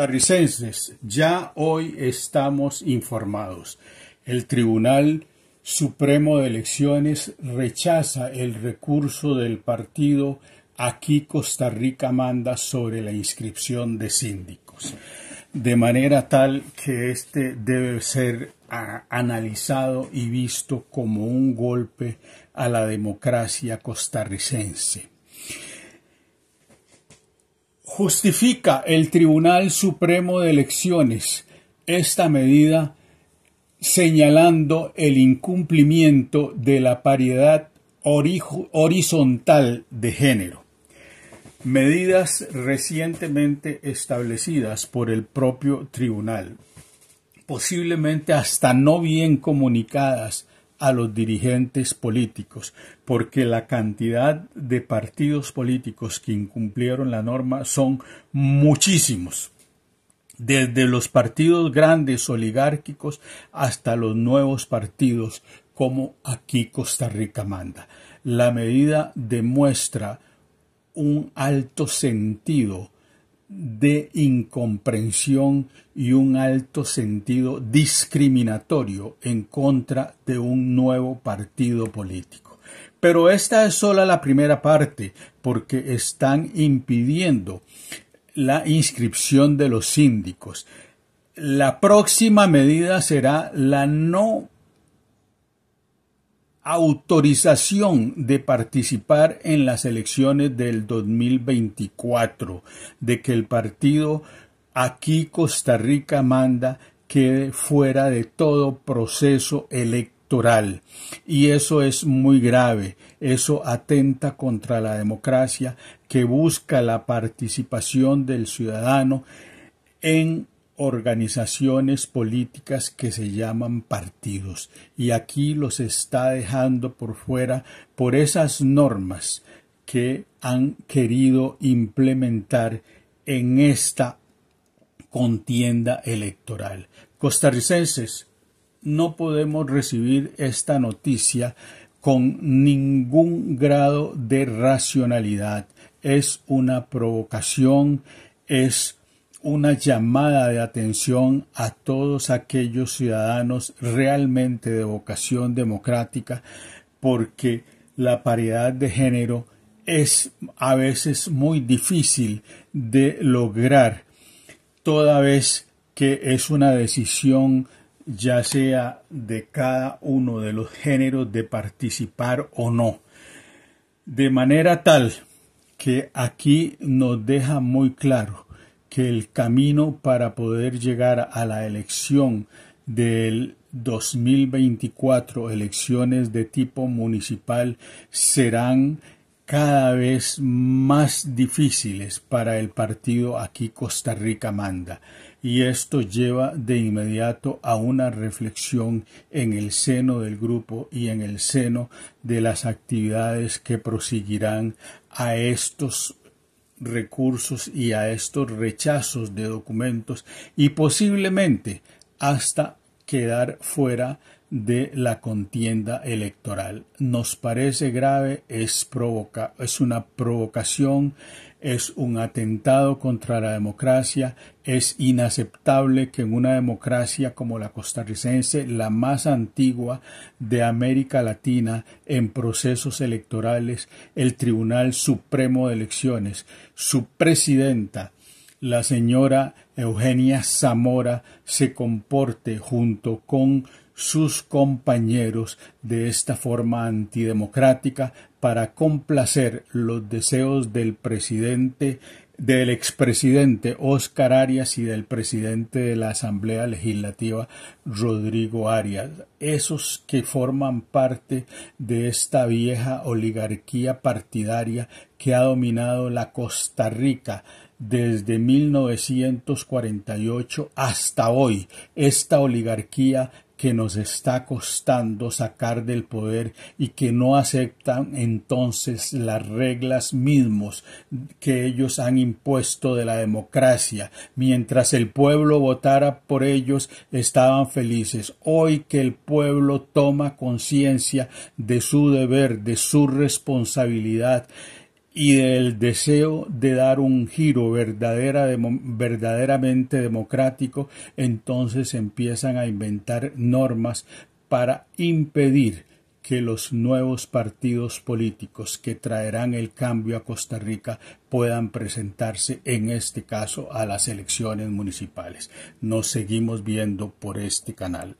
Costarricenses, ya hoy estamos informados. El Tribunal Supremo de Elecciones rechaza el recurso del partido Aquí Costa Rica manda sobre la inscripción de síndicos, de manera tal que este debe ser ah, analizado y visto como un golpe a la democracia costarricense. Justifica el Tribunal Supremo de Elecciones esta medida señalando el incumplimiento de la paridad horizontal de género. Medidas recientemente establecidas por el propio tribunal, posiblemente hasta no bien comunicadas a los dirigentes políticos, porque la cantidad de partidos políticos que incumplieron la norma son muchísimos, desde los partidos grandes oligárquicos hasta los nuevos partidos como aquí Costa Rica manda. La medida demuestra un alto sentido de incomprensión y un alto sentido discriminatorio en contra de un nuevo partido político. Pero esta es solo la primera parte, porque están impidiendo la inscripción de los síndicos. La próxima medida será la no autorización de participar en las elecciones del 2024, de que el partido aquí Costa Rica manda quede fuera de todo proceso electoral. Y eso es muy grave, eso atenta contra la democracia que busca la participación del ciudadano en organizaciones políticas que se llaman partidos y aquí los está dejando por fuera por esas normas que han querido implementar en esta contienda electoral. Costarricenses, no podemos recibir esta noticia con ningún grado de racionalidad. Es una provocación, es una llamada de atención a todos aquellos ciudadanos realmente de vocación democrática, porque la paridad de género es a veces muy difícil de lograr, toda vez que es una decisión ya sea de cada uno de los géneros de participar o no. De manera tal que aquí nos deja muy claro que el camino para poder llegar a la elección del 2024, elecciones de tipo municipal, serán cada vez más difíciles para el partido aquí Costa Rica manda y esto lleva de inmediato a una reflexión en el seno del grupo y en el seno de las actividades que proseguirán a estos recursos y a estos rechazos de documentos y posiblemente hasta quedar fuera de la contienda electoral. Nos parece grave, es, provoca, es una provocación, es un atentado contra la democracia, es inaceptable que en una democracia como la costarricense, la más antigua de América Latina, en procesos electorales, el Tribunal Supremo de Elecciones, su presidenta, la señora Eugenia Zamora, se comporte junto con sus compañeros de esta forma antidemocrática para complacer los deseos del presidente del expresidente Oscar Arias y del presidente de la Asamblea Legislativa Rodrigo Arias, esos que forman parte de esta vieja oligarquía partidaria que ha dominado la Costa Rica desde 1948 hasta hoy, esta oligarquía que nos está costando sacar del poder y que no aceptan entonces las reglas mismos que ellos han impuesto de la democracia. Mientras el pueblo votara por ellos, estaban felices. Hoy que el pueblo toma conciencia de su deber, de su responsabilidad, y del deseo de dar un giro verdaderamente democrático, entonces empiezan a inventar normas para impedir que los nuevos partidos políticos que traerán el cambio a Costa Rica puedan presentarse, en este caso, a las elecciones municipales. Nos seguimos viendo por este canal.